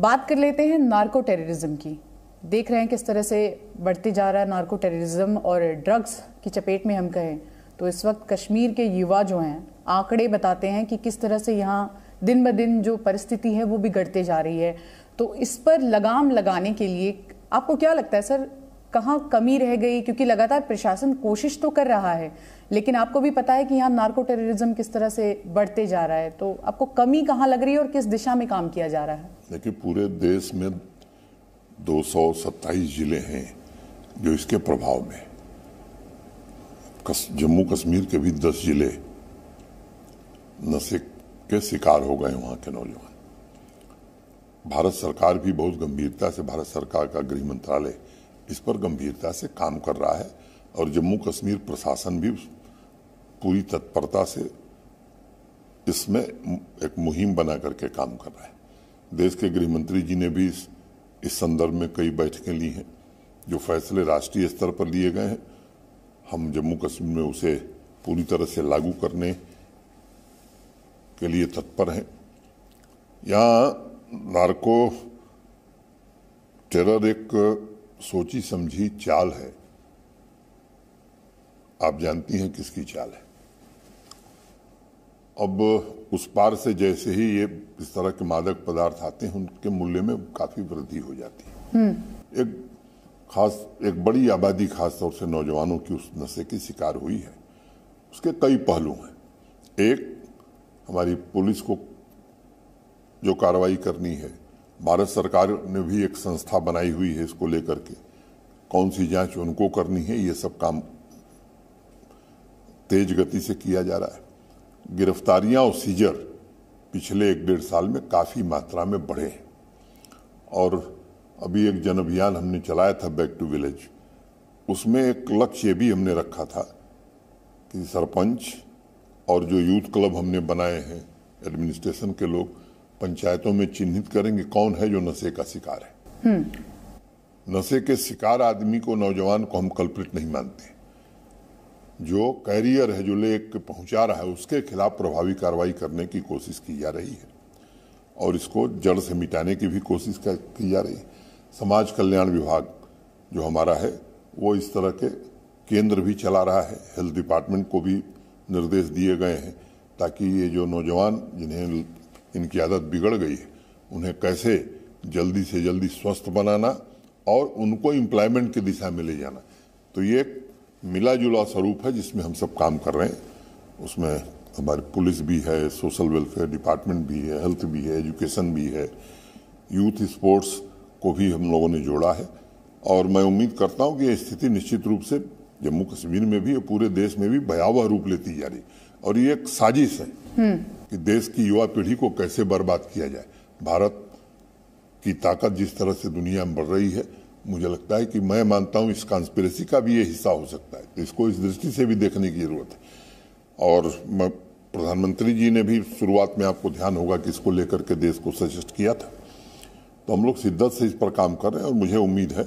बात कर लेते हैं नार्को टेररिज्म की देख रहे हैं किस तरह से बढ़ते जा रहा है नार्को टेररिज्म और ड्रग्स की चपेट में हम कहें तो इस वक्त कश्मीर के युवा जो हैं आंकड़े बताते हैं कि किस तरह से यहाँ दिन ब दिन जो परिस्थिति है वो बिगड़ते जा रही है तो इस पर लगाम लगाने के लिए आपको क्या लगता है सर कहाँ कमी रह गई क्योंकि लगातार प्रशासन कोशिश तो कर रहा है लेकिन आपको भी पता है कि यहाँ नार्को टेररिज्म किस तरह से बढ़ते जा रहा है तो आपको कमी कहाँ लग रही है और किस दिशा में काम किया जा रहा है देखिए पूरे देश में दो जिले हैं जो इसके प्रभाव में जम्मू कश्मीर के भी दस जिले नशे के शिकार हो गए वहाँ के नौजवान भारत सरकार भी बहुत गंभीरता से भारत सरकार का गृह मंत्रालय इस पर गंभीरता से काम कर रहा है और जम्मू कश्मीर प्रशासन भी पूरी तत्परता से इसमें एक मुहिम बना करके काम कर रहा है देश के गृह मंत्री जी ने भी इस, इस संदर्भ में कई बैठकें ली हैं जो फैसले राष्ट्रीय स्तर पर लिए गए हैं हम जम्मू कश्मीर में उसे पूरी तरह से लागू करने के लिए तत्पर हैं यहाँ नार्को टेरर एक सोची समझी चाल है आप जानती हैं किसकी चाल है अब उस पार से जैसे ही ये इस तरह के मादक पदार्थ आते हैं उनके मूल्य में काफ़ी वृद्धि हो जाती है हम्म। एक खास एक बड़ी आबादी खास तौर से नौजवानों की उस नशे की शिकार हुई है उसके कई पहलू हैं एक हमारी पुलिस को जो कार्रवाई करनी है भारत सरकार ने भी एक संस्था बनाई हुई है इसको लेकर के कौन सी जांच उनको करनी है ये सब काम तेज गति से किया जा रहा है गिरफ्तारियां और सीजर पिछले एक डेढ़ साल में काफ़ी मात्रा में बढ़े हैं और अभी एक जन अभियान हमने चलाया था बैक टू विलेज उसमें एक लक्ष्य भी हमने रखा था कि सरपंच और जो यूथ क्लब हमने बनाए हैं एडमिनिस्ट्रेशन के लोग पंचायतों में चिन्हित करेंगे कौन है जो नशे का शिकार है हम्म। नशे के शिकार आदमी को नौजवान को हम कल्प्रिट नहीं मानते हैं जो कैरियर है जो लेक पहुंचा रहा है उसके खिलाफ प्रभावी कार्रवाई करने की कोशिश की जा रही है और इसको जड़ से मिटाने की भी कोशिश की जा रही है समाज कल्याण विभाग जो हमारा है वो इस तरह के केंद्र भी चला रहा है हेल्थ डिपार्टमेंट को भी निर्देश दिए गए हैं ताकि ये जो नौजवान जिन्हें इनकी आदत बिगड़ गई है उन्हें कैसे जल्दी से जल्दी स्वस्थ बनाना और उनको एम्प्लॉयमेंट की दिशा में ले जाना तो ये मिला जुला स्वरूप है जिसमें हम सब काम कर रहे हैं उसमें हमारी पुलिस भी है सोशल वेलफेयर डिपार्टमेंट भी है हेल्थ भी है एजुकेशन भी है यूथ स्पोर्ट्स को भी हम लोगों ने जोड़ा है और मैं उम्मीद करता हूँ कि यह स्थिति निश्चित रूप से जम्मू कश्मीर में भी और पूरे देश में भी भयावह रूप लेती जा रही और ये एक साजिश है हम्म। कि देश की युवा पीढ़ी को कैसे बर्बाद किया जाए भारत की ताकत जिस तरह से दुनिया में बढ़ रही है मुझे लगता है कि मैं मानता हूँ इस कॉन्स्पिरसी का भी ये हिस्सा हो सकता है तो इसको इस दृष्टि से भी देखने की ज़रूरत है और प्रधानमंत्री जी ने भी शुरुआत में आपको ध्यान होगा कि इसको लेकर के देश को सजेस्ट किया था तो हम लोग शिद्दत से इस पर काम कर रहे हैं और मुझे उम्मीद है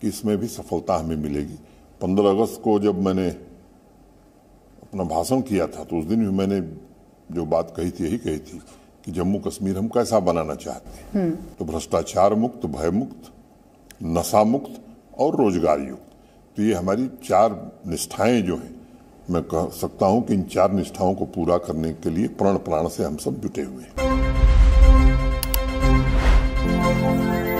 कि इसमें भी सफलता हमें मिलेगी पंद्रह अगस्त को जब मैंने अपना भाषण किया था तो उस दिन भी मैंने जो बात कही थी यही कही थी कि जम्मू कश्मीर हम कैसा बनाना चाहते हैं हम्म। तो भ्रष्टाचार मुक्त भयमुक्त नशा मुक्त और रोजगार युक्त तो ये हमारी चार निष्ठाएं जो हैं मैं कह सकता हूं कि इन चार निष्ठाओं को पूरा करने के लिए प्रण प्राण से हम सब जुटे हुए हैं